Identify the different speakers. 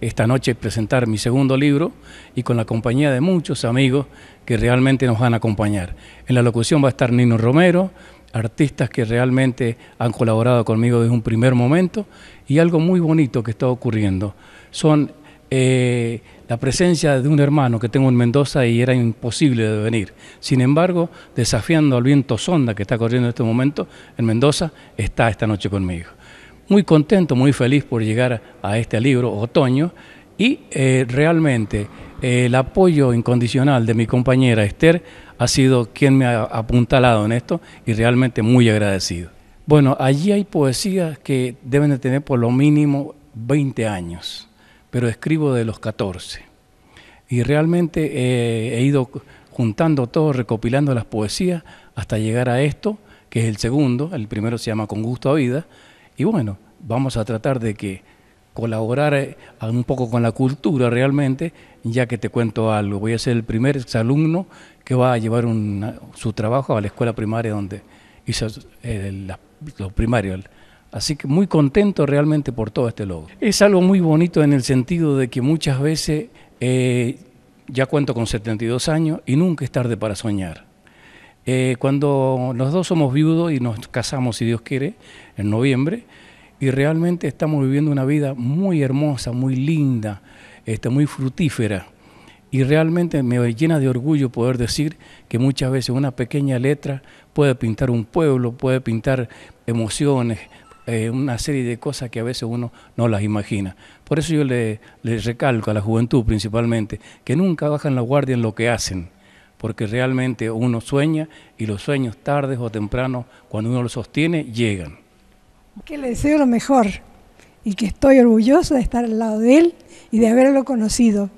Speaker 1: Esta noche presentar mi segundo libro y con la compañía de muchos amigos que realmente nos van a acompañar. En la locución va a estar Nino Romero, artistas que realmente han colaborado conmigo desde un primer momento y algo muy bonito que está ocurriendo. Son eh, la presencia de un hermano que tengo en Mendoza y era imposible de venir. Sin embargo, desafiando al viento sonda que está corriendo en este momento en Mendoza, está esta noche conmigo. Muy contento, muy feliz por llegar a este libro, Otoño, y eh, realmente eh, el apoyo incondicional de mi compañera Esther ha sido quien me ha apuntalado en esto y realmente muy agradecido. Bueno, allí hay poesías que deben de tener por lo mínimo 20 años pero escribo de los 14. Y realmente eh, he ido juntando todo, recopilando las poesías hasta llegar a esto, que es el segundo, el primero se llama Con gusto a vida, y bueno, vamos a tratar de que colaborar eh, un poco con la cultura realmente, ya que te cuento algo, voy a ser el primer exalumno que va a llevar su trabajo a la escuela primaria donde hizo eh, los primarios, Así que muy contento realmente por todo este logro. Es algo muy bonito en el sentido de que muchas veces eh, ya cuento con 72 años y nunca es tarde para soñar. Eh, cuando los dos somos viudos y nos casamos, si Dios quiere, en noviembre, y realmente estamos viviendo una vida muy hermosa, muy linda, este, muy frutífera. Y realmente me llena de orgullo poder decir que muchas veces una pequeña letra puede pintar un pueblo, puede pintar emociones, eh, una serie de cosas que a veces uno no las imagina. Por eso yo le, le recalco a la juventud principalmente que nunca bajan la guardia en lo que hacen, porque realmente uno sueña y los sueños tardes o tempranos, cuando uno los sostiene, llegan. Que le deseo lo mejor y que estoy orgullosa de estar al lado de él y de haberlo conocido.